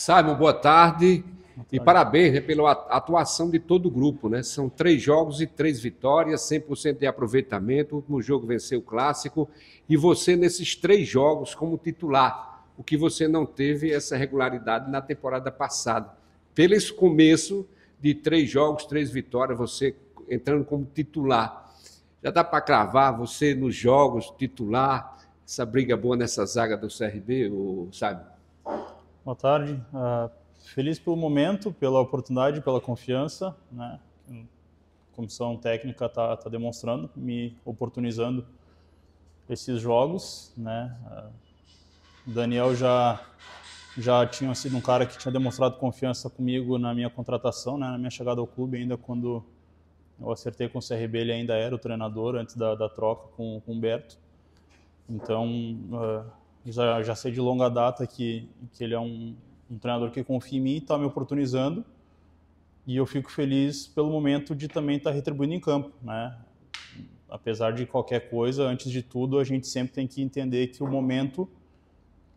Simon, boa tarde. e parabéns né, pela atuação de todo o grupo, né? São três jogos e três vitórias, 100% de aproveitamento. O último jogo venceu o clássico. E você, nesses três jogos, como titular, o que você não teve essa regularidade na temporada passada. Pelo esse começo de três jogos, três vitórias, você entrando como titular. Já dá para cravar você nos jogos, titular, essa briga boa nessa zaga do CRB, sabe? Boa tarde. Uh, feliz pelo momento, pela oportunidade, pela confiança, né? A comissão técnica está tá demonstrando, me oportunizando esses jogos, né? Uh, Daniel já já tinha sido um cara que tinha demonstrado confiança comigo na minha contratação, né? Na minha chegada ao clube, ainda quando eu acertei com o CRB, ele ainda era o treinador antes da, da troca com, com o Humberto. Então, uh, já, já sei de longa data que, que ele é um, um treinador que confia em mim e está me oportunizando. E eu fico feliz pelo momento de também estar tá retribuindo em campo, né? Apesar de qualquer coisa, antes de tudo, a gente sempre tem que entender que o momento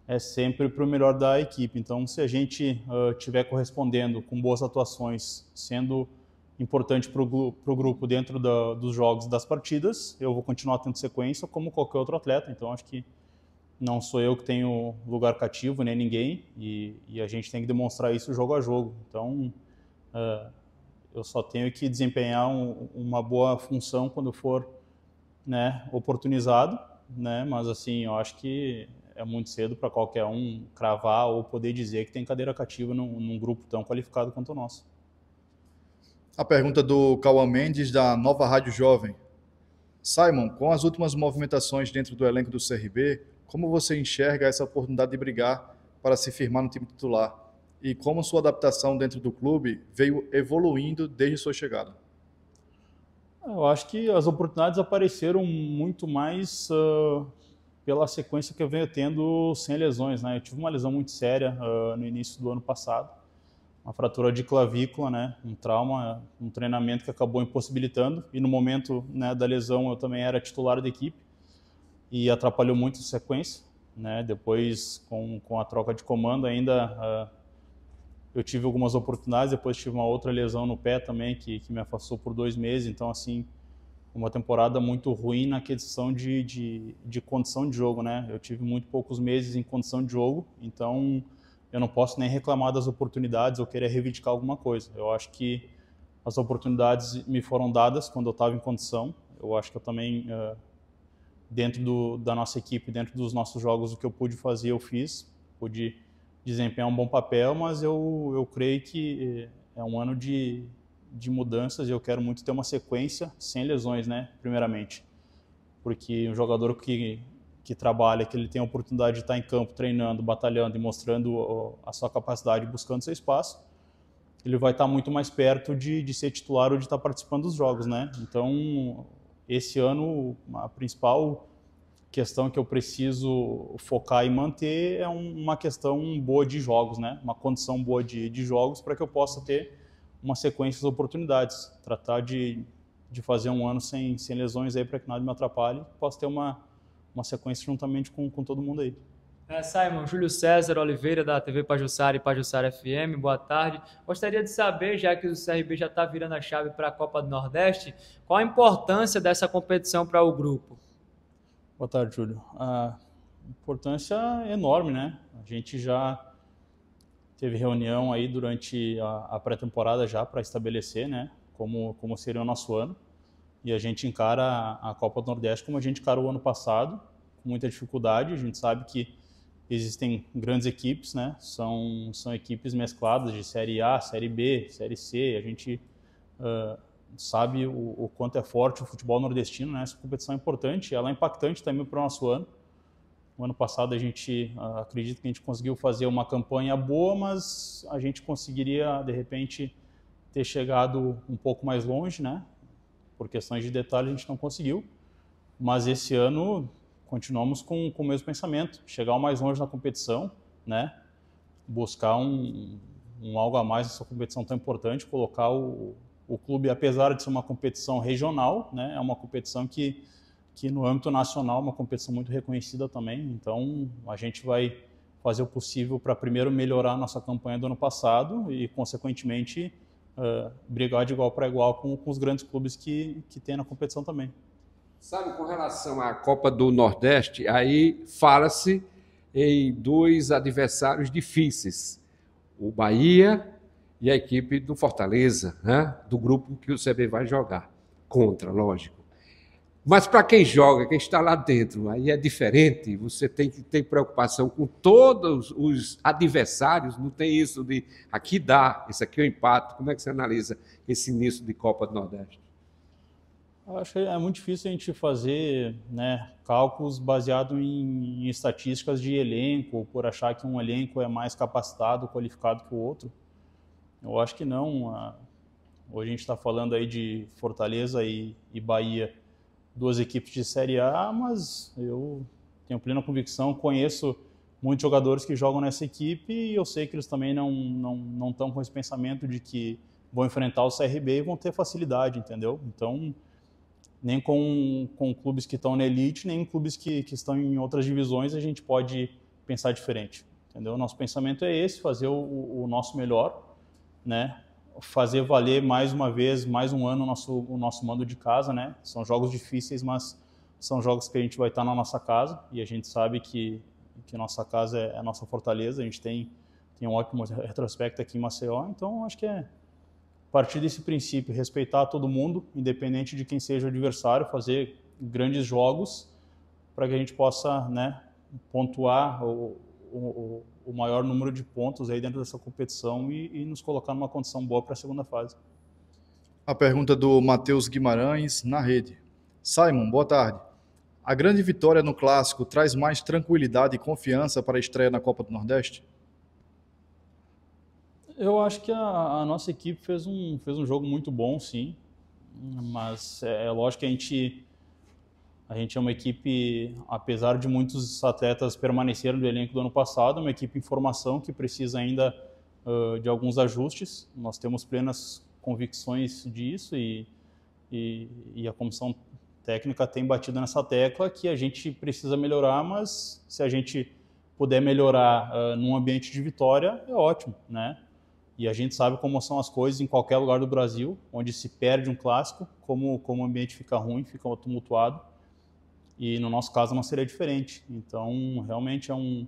é sempre para o melhor da equipe. Então, se a gente uh, tiver correspondendo com boas atuações, sendo importante para o grupo dentro da, dos jogos das partidas, eu vou continuar tendo sequência como qualquer outro atleta. Então, acho que não sou eu que tenho lugar cativo, nem né? ninguém, e, e, a gente tem que demonstrar isso jogo a jogo. Então, uh, eu só tenho que desempenhar um, uma boa função quando for né, oportunizado, né? mas assim, eu acho que é muito cedo para qualquer um cravar ou poder dizer que tem cadeira cativa num, num grupo tão qualificado quanto o nosso. A pergunta do Cauã Mendes, da Nova Rádio Jovem. Simon, com as últimas movimentações dentro do elenco do CRB, como você enxerga essa oportunidade de brigar para se firmar no time titular? E como sua adaptação dentro do clube veio evoluindo desde sua chegada? Eu acho que as oportunidades apareceram muito mais uh, pela sequência que eu venho tendo sem lesões, né? Eu tive uma lesão muito séria uh, no início do ano passado, uma fratura de clavícula, né? Um trauma, um treinamento que acabou impossibilitando. E no momento né, da lesão eu também era titular da equipe e atrapalhou muito a sequência. Né? Depois, com, com a troca de comando, ainda uh, eu tive algumas oportunidades. Depois tive uma outra lesão no pé também que, que me afastou por dois meses. Então, assim, uma temporada muito ruim na questão de, de, de condição de jogo, né? Eu tive muito poucos meses em condição de jogo, então eu não posso nem reclamar das oportunidades ou querer reivindicar alguma coisa. Eu acho que as oportunidades me foram dadas quando eu estava em condição. Eu acho que eu também uh, dentro do, da nossa equipe, dentro dos nossos jogos, o que eu pude fazer, eu fiz, pude desempenhar um bom papel, mas eu, eu creio que eh, é um ano de, de mudanças e eu quero muito ter uma sequência sem lesões, né, primeiramente. Porque um jogador que, que trabalha, que ele tem a oportunidade de estar em campo treinando, batalhando e mostrando a sua capacidade, buscando seu espaço, ele vai estar muito mais perto de, de ser titular ou de estar participando dos jogos, né? Então, esse ano, a principal questão que eu preciso focar e manter é uma questão boa de jogos, né? Uma condição boa de, de jogos para que eu possa ter uma sequência de oportunidades. Tratar de, de fazer um ano sem, sem lesões aí para que nada me atrapalhe, possa ter uma, uma sequência juntamente com, com todo mundo aí. É, Simon, Júlio César Oliveira, da TV Pajussara e Pajussara FM, boa tarde. Gostaria de saber, já que o CRB já está virando a chave para a Copa do Nordeste, qual a importância dessa competição para o grupo? Boa tarde, Júlio. A importância é enorme, né? A gente já teve reunião aí durante a, a pré-temporada já para estabelecer, né? Como, como seria o nosso ano. E a gente encara a, a Copa do Nordeste como a gente encarou o ano passado, com muita dificuldade. A gente sabe que existem grandes equipes, né? São, são equipes mescladas de Série A, Série B, Série C. A gente uh, sabe o, o, quanto é forte o futebol nordestino, né? Essa competição é importante, ela é impactante também para o nosso ano. O ano passado a gente uh, acredito que a gente conseguiu fazer uma campanha boa, mas a gente conseguiria de repente ter chegado um pouco mais longe, né? Por questões de detalhe a gente não conseguiu. Mas esse ano continuamos com, com o mesmo pensamento, chegar mais longe na competição, né? buscar um, um algo a mais nessa competição tão importante, colocar o, o clube, apesar de ser uma competição regional, né? é uma competição que, que no âmbito nacional é uma competição muito reconhecida também, então a gente vai fazer o possível para primeiro melhorar a nossa campanha do ano passado e, consequentemente, uh, brigar de igual para igual com, com os grandes clubes que, que tem na competição também. Sabe, com relação à Copa do Nordeste, aí fala-se em dois adversários difíceis: o Bahia e a equipe do Fortaleza, né? do grupo que o CB vai jogar contra, lógico. Mas para quem joga, quem está lá dentro, aí é diferente. Você tem que ter preocupação com todos os adversários. Não tem isso de aqui dá, esse aqui é o empate. Como é que você analisa esse início de Copa do Nordeste? Eu acho que é muito difícil a gente fazer né, cálculos baseados em, em, estatísticas de elenco, por achar que um elenco é mais capacitado, qualificado que o outro. Eu acho que não. Hoje a gente está falando aí de Fortaleza e, e Bahia, duas equipes de Série A, mas eu tenho plena convicção, conheço muitos jogadores que jogam nessa equipe e eu sei que eles também não estão não, não com esse pensamento de que vão enfrentar o CRB e vão ter facilidade, entendeu? Então nem com, com clubes que estão na elite, nem clubes que, que estão em outras divisões, a gente pode pensar diferente. Entendeu? Nosso pensamento é esse, fazer o, o nosso melhor, né? fazer valer mais uma vez, mais um ano o nosso, o nosso mando de casa. Né? São jogos difíceis, mas são jogos que a gente vai estar na nossa casa e a gente sabe que, que nossa casa é, é a nossa fortaleza, a gente tem, tem um ótimo retrospecto aqui em Maceió, então acho que é partir desse princípio, respeitar todo mundo, independente de quem seja o adversário, fazer grandes jogos para que a gente possa né, pontuar o, o, o, maior número de pontos aí dentro dessa competição e, e nos colocar numa condição boa para a segunda fase. A pergunta do Matheus Guimarães na rede. Simon, boa tarde. A grande vitória no clássico traz mais tranquilidade e confiança para a estreia na Copa do Nordeste? Eu acho que a, a, nossa equipe fez um, fez um jogo muito bom, sim. Mas é, é lógico que a gente, a gente é uma equipe, apesar de muitos atletas permaneceram no elenco do ano passado, uma equipe em formação que precisa ainda uh, de alguns ajustes. Nós temos plenas convicções disso e, e, e a comissão técnica tem batido nessa tecla que a gente precisa melhorar, mas se a gente puder melhorar uh, num ambiente de vitória, é ótimo, né? E a gente sabe como são as coisas em qualquer lugar do Brasil, onde se perde um clássico, como, como o ambiente fica ruim, fica tumultuado. E no nosso caso não seria diferente. Então, realmente é um,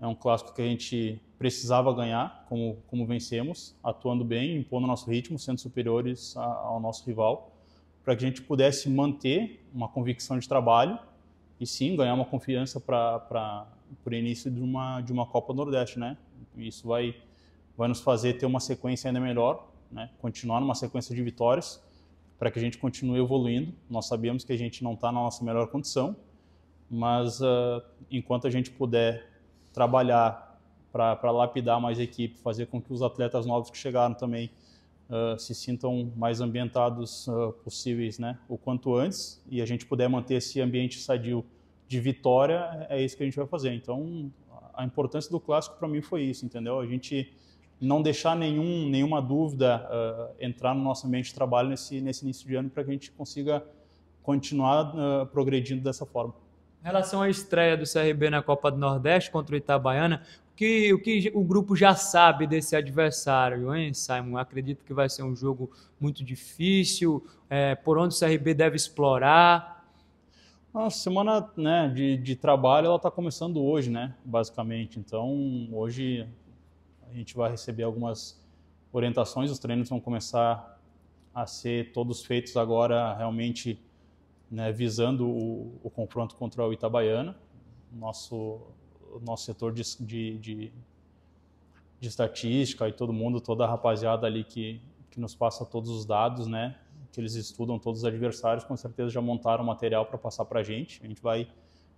é um clássico que a gente precisava ganhar, como, como vencemos, atuando bem, impondo nosso ritmo, sendo superiores a, ao nosso rival, para que a gente pudesse manter uma convicção de trabalho e sim ganhar uma confiança para o início de uma, de uma Copa Nordeste, né? Isso vai vai nos fazer ter uma sequência ainda melhor, né? continuar numa sequência de vitórias para que a gente continue evoluindo. Nós sabemos que a gente não está na nossa melhor condição, mas uh, enquanto a gente puder trabalhar para lapidar mais equipe, fazer com que os atletas novos que chegaram também uh, se sintam mais ambientados uh, possíveis, né? o quanto antes, e a gente puder manter esse ambiente sadio de vitória, é, é isso que a gente vai fazer. Então, a importância do clássico para mim foi isso, entendeu? A gente não deixar nenhum, nenhuma dúvida uh, entrar no nosso ambiente de trabalho nesse, nesse início de ano para que a gente consiga continuar uh, progredindo dessa forma. Em relação à estreia do CRB na Copa do Nordeste contra o Itabaiana, o que, o que o grupo já sabe desse adversário, hein, Simon? Acredito que vai ser um jogo muito difícil, é, por onde o CRB deve explorar? A semana né, de, de trabalho ela está começando hoje, né, basicamente. Então, hoje a gente vai receber algumas orientações, os treinos vão começar a ser todos feitos agora realmente né, visando o, o, confronto contra o Itabaiana, nosso, nosso setor de, de, de, de estatística e todo mundo, toda a rapaziada ali que, que nos passa todos os dados, né, que eles estudam todos os adversários, com certeza já montaram material para passar para a gente. A gente vai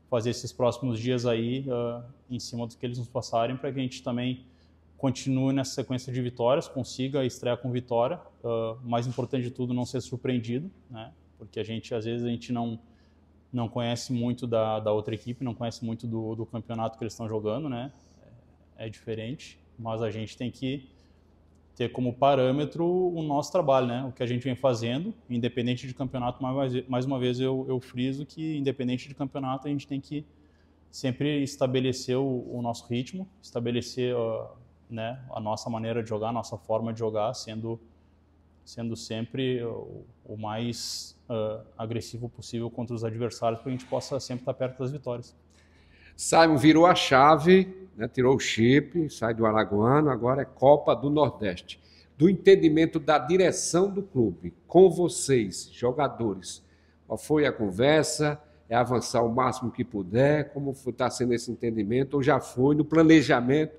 fazer esses próximos dias aí uh, em cima do que eles nos passarem para que a gente também continue nessa sequência de vitórias, consiga estrear com vitória. Uh, mais importante de tudo, não ser surpreendido, né? Porque a gente, às vezes, a gente não não conhece muito da, da outra equipe, não conhece muito do, do campeonato que eles estão jogando, né? É, é diferente, mas a gente tem que ter como parâmetro o nosso trabalho, né? O que a gente vem fazendo, independente de campeonato, mais, mais uma vez eu, eu friso que independente de campeonato a gente tem que sempre estabelecer o, o nosso ritmo, estabelecer uh, né, a nossa maneira de jogar, a nossa forma de jogar, sendo, sendo sempre o, o mais uh, agressivo possível contra os adversários, para a gente possa sempre estar tá perto das vitórias. Simon virou a chave, né, tirou o chip, sai do Alagoano, agora é Copa do Nordeste. Do entendimento da direção do clube, com vocês, jogadores, qual foi a conversa? É avançar o máximo que puder? Como está sendo esse entendimento? Ou já foi no planejamento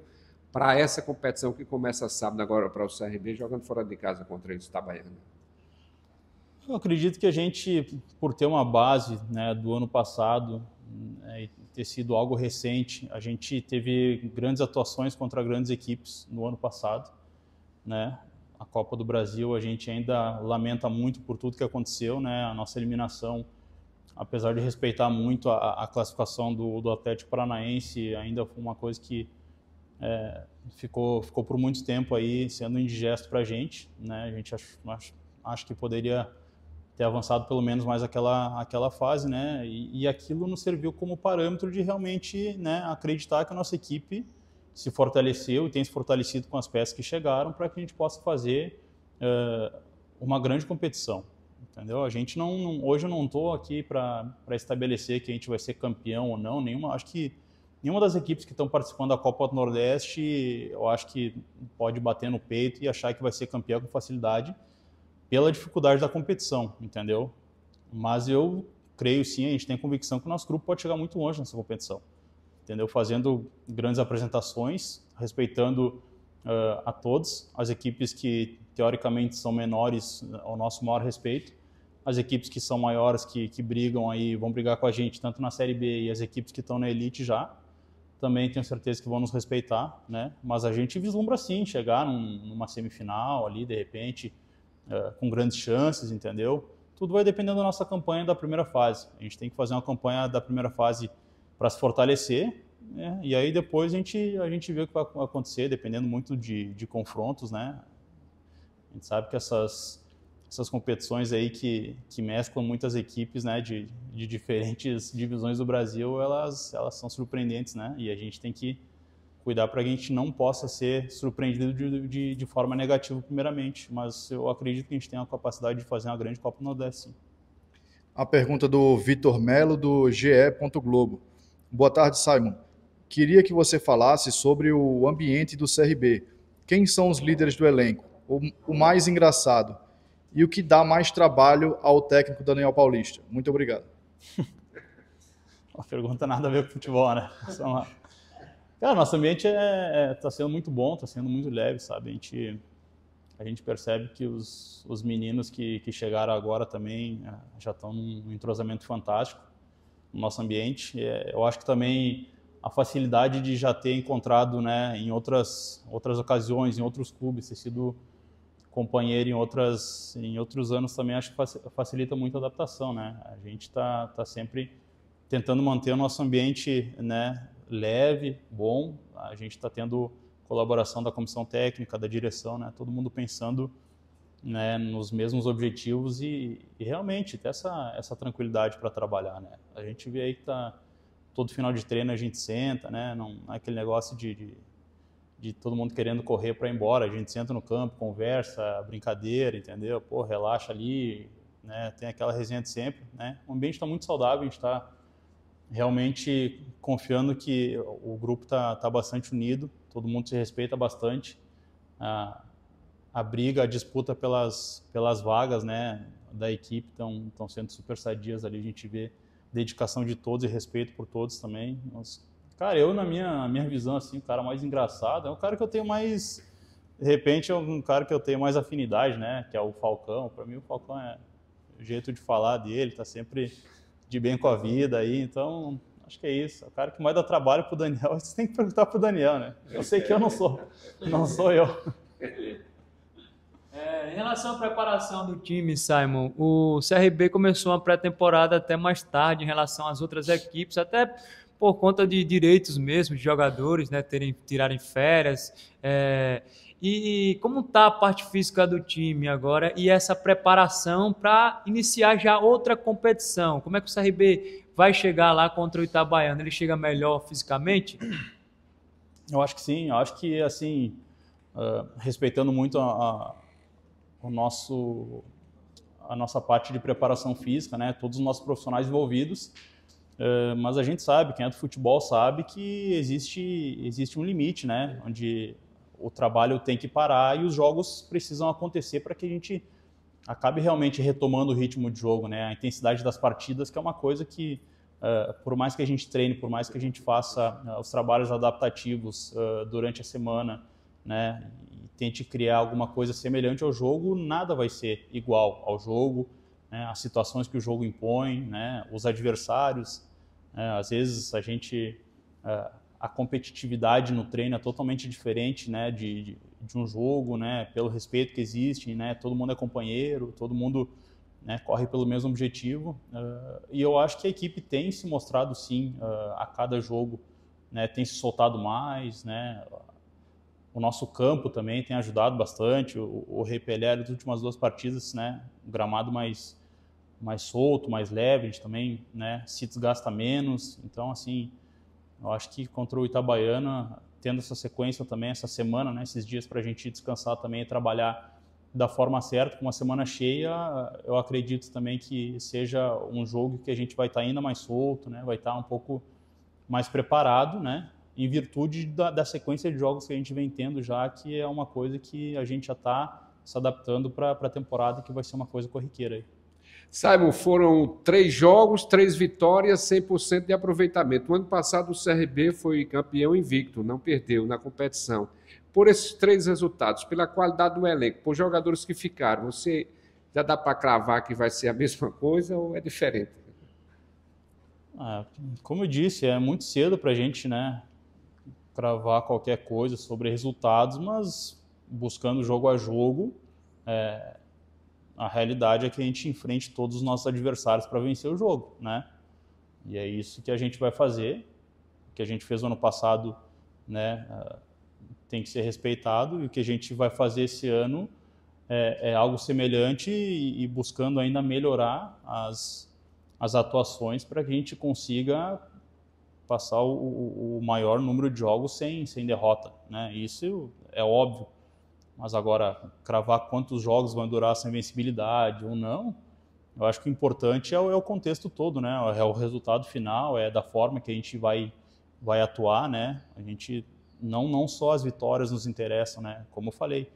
para essa competição que começa sábado agora para o CRB, jogando fora de casa contra o Itabaiana? Tá Eu acredito que a gente, por ter uma base né, do ano passado, né, ter sido algo recente, a gente teve grandes atuações contra grandes equipes no ano passado. Né? A Copa do Brasil a gente ainda lamenta muito por tudo que aconteceu, né? a nossa eliminação apesar de respeitar muito a, a classificação do, do, Atlético Paranaense, ainda foi uma coisa que é, ficou, ficou por muito tempo aí sendo indigesto para a gente. Né? A gente acho, acho, acho que poderia ter avançado pelo menos mais aquela, aquela fase, né? E, e, aquilo nos serviu como parâmetro de realmente né, acreditar que a nossa equipe se fortaleceu e tem se fortalecido com as peças que chegaram para que a gente possa fazer uh, uma grande competição, entendeu? A gente não, não hoje eu não estou aqui para estabelecer que a gente vai ser campeão ou não, nenhuma. Acho que nenhuma das equipes que estão participando da Copa do Nordeste, eu acho que pode bater no peito e achar que vai ser campeã com facilidade pela dificuldade da competição, entendeu? Mas eu creio sim, a gente tem convicção que o nosso grupo pode chegar muito longe nessa competição, entendeu? Fazendo grandes apresentações, respeitando uh, a todos, as equipes que teoricamente são menores ao nosso maior respeito, as equipes que são maiores, que, que brigam aí, vão brigar com a gente tanto na Série B e as equipes que estão na elite já, também tenho certeza que vão nos respeitar, né? Mas a gente vislumbra sim chegar num, numa semifinal ali, de repente, é, com grandes chances, entendeu? Tudo vai dependendo da nossa campanha da primeira fase. A gente tem que fazer uma campanha da primeira fase para se fortalecer, né? E aí depois a gente a gente vê o que vai acontecer, dependendo muito de, de confrontos, né? A gente sabe que essas essas competições aí que, que mesclam muitas equipes né, de, de diferentes divisões do Brasil, elas, elas são surpreendentes, né? E a gente tem que cuidar para que a gente não possa ser surpreendido de, de, de, forma negativa, primeiramente. Mas eu acredito que a gente tem a capacidade de fazer uma grande Copa Nordeste, A pergunta do Vitor Melo, do GE. Globo. Boa tarde, Simon. Queria que você falasse sobre o ambiente do CRB. Quem são os líderes do elenco? O, o mais engraçado, e o que dá mais trabalho ao técnico Daniel Paulista? Muito obrigado. Uma pergunta nada a ver com futebol, né? Uma... Cara, nosso ambiente está é, é, tá sendo muito bom, está sendo muito leve, sabe? A gente, a gente percebe que os, os meninos que, que chegaram agora também é, já estão num entrosamento fantástico no nosso ambiente. É, eu acho que também a facilidade de já ter encontrado né, em outras, outras ocasiões, em outros clubes, ter sido companheiro em outras em outros anos também acho que facilita muito a adaptação, né? A gente está tá sempre tentando manter o nosso ambiente, né, leve, bom. A gente está tendo colaboração da comissão técnica, da direção, né? Todo mundo pensando né, nos mesmos objetivos e, e, realmente ter essa, essa tranquilidade para trabalhar, né? A gente vê aí que tá todo final de treino a gente senta, né? Não é aquele negócio de, de de todo mundo querendo correr para ir embora. A gente senta no campo, conversa, brincadeira, entendeu? Pô, relaxa ali, né? Tem aquela resenha de sempre, né? O ambiente está muito saudável, a gente está realmente confiando que o grupo está tá bastante unido, todo mundo se respeita bastante. A, a briga, a disputa pelas, pelas vagas, né? Da equipe estão sendo super sadias ali, a gente vê dedicação de todos e respeito por todos também. Cara, eu, na minha, minha visão, assim, o cara mais engraçado é o cara que eu tenho mais. De repente, é um cara que eu tenho mais afinidade, né? Que é o Falcão. Para mim, o Falcão é o jeito de falar dele, tá sempre de bem com a vida aí. Então, acho que é isso. É o cara que mais dá trabalho pro Daniel, você tem que perguntar pro Daniel, né? Eu sei que eu não sou. Não sou eu. É, em relação à preparação do time, Simon, o CRB começou uma pré-temporada até mais tarde em relação às outras equipes, até por conta de direitos mesmo de jogadores, né, terem tirarem férias. É, e como está a parte física do time agora e essa preparação para iniciar já outra competição? Como é que o CRB vai chegar lá contra o Itabaiana? Ele chega melhor fisicamente? Eu acho que sim. Eu acho que assim, uh, respeitando muito a, a, o nosso a nossa parte de preparação física, né? Todos os nossos profissionais envolvidos ah, mas a gente sabe, quem é do futebol sabe que existe, existe um limite, né? Onde o trabalho tem que parar e os jogos precisam acontecer para que a gente acabe realmente retomando o ritmo de jogo, né? A intensidade das partidas, que é uma coisa que, uh, por mais que a gente treine, por mais que a gente faça uh, os trabalhos adaptativos durante a semana, né? E tente criar alguma coisa semelhante ao jogo, nada vai ser igual ao jogo, né? as situações que o jogo impõe, né? os adversários, é, às vezes a gente é, a competitividade no treino é totalmente diferente, né, de, de, de um jogo, né, pelo respeito que existe, né, todo mundo é companheiro, todo mundo né, corre pelo mesmo objetivo. Uh, e eu acho que a equipe tem se mostrado sim uh, a cada jogo, né, tem se soltado mais, né. O nosso campo também tem ajudado bastante. O, o Repeler, nas últimas duas partidas, né, um gramado mais mais solto, mais leve, a gente também né, se desgasta menos. Então, assim, eu acho que contra o Itabaiana, tendo essa sequência também, essa semana, né, esses dias para a gente descansar também e trabalhar da forma certa, com uma semana cheia, eu acredito também que seja um jogo que a gente vai estar tá ainda mais solto, né, vai estar tá um pouco mais preparado, né, em virtude da, da, sequência de jogos que a gente vem tendo já, que é uma coisa que a gente já está se adaptando para a temporada, que vai ser uma coisa corriqueira aí. Simon, foram três jogos, três vitórias, 100% de aproveitamento. O ano passado o CRB foi campeão invicto, não perdeu na competição. Por esses três resultados, pela qualidade do elenco, por jogadores que ficaram, você já dá para cravar que vai ser a mesma coisa ou é diferente? Ah, como eu disse, é muito cedo para a gente né, cravar qualquer coisa sobre resultados, mas buscando jogo a jogo, é, a realidade é que a gente enfrente todos os nossos adversários para vencer o jogo, né? E é isso que a gente vai fazer, o que a gente fez no ano passado, né? Ah, tem que ser respeitado e o que a gente vai fazer esse ano é, é algo semelhante e, e, buscando ainda melhorar as, as atuações para que a gente consiga passar o, o, maior número de jogos sem, sem derrota, né? Isso é óbvio mas agora cravar quantos jogos vão durar essa invencibilidade ou não, eu acho que o importante é o, é o, contexto todo, né? É o resultado final, é da forma que a gente vai, vai atuar, né? A gente não, não só as vitórias nos interessam, né? Como eu falei,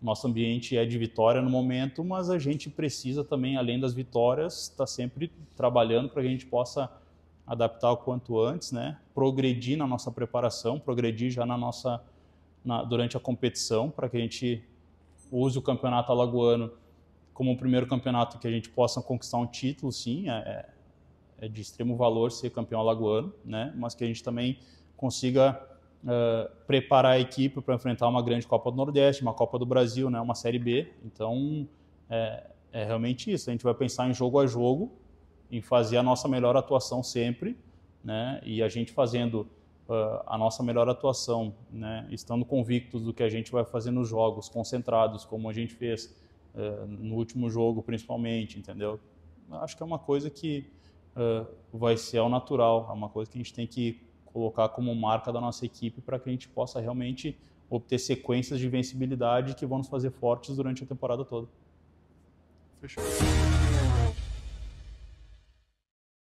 nosso ambiente é de vitória no momento, mas a gente precisa também, além das vitórias, estar tá sempre trabalhando para que a gente possa adaptar o quanto antes, né? Progredir na nossa preparação, progredir já na nossa na, durante a competição, para que a gente use o campeonato alagoano como o primeiro campeonato que a gente possa conquistar um título, sim, é, é, é de extremo valor ser campeão alagoano, né? mas que a gente também consiga uh, preparar a equipe para enfrentar uma grande Copa do Nordeste, uma Copa do Brasil, né? uma Série B. Então, é, é realmente isso. A gente vai pensar em jogo a jogo, em fazer a nossa melhor atuação sempre, né? e a gente fazendo eh, a nossa melhor atuação, né? estando convictos do que a gente vai fazer nos jogos, concentrados, como a gente fez uh, no último jogo, principalmente, entendeu? Acho que é uma coisa que uh, vai ser ao natural, é uma coisa que a gente tem que colocar como marca da nossa equipe para que a gente possa realmente obter sequências de vencibilidade que vão nos fazer fortes durante a temporada toda. Fechou.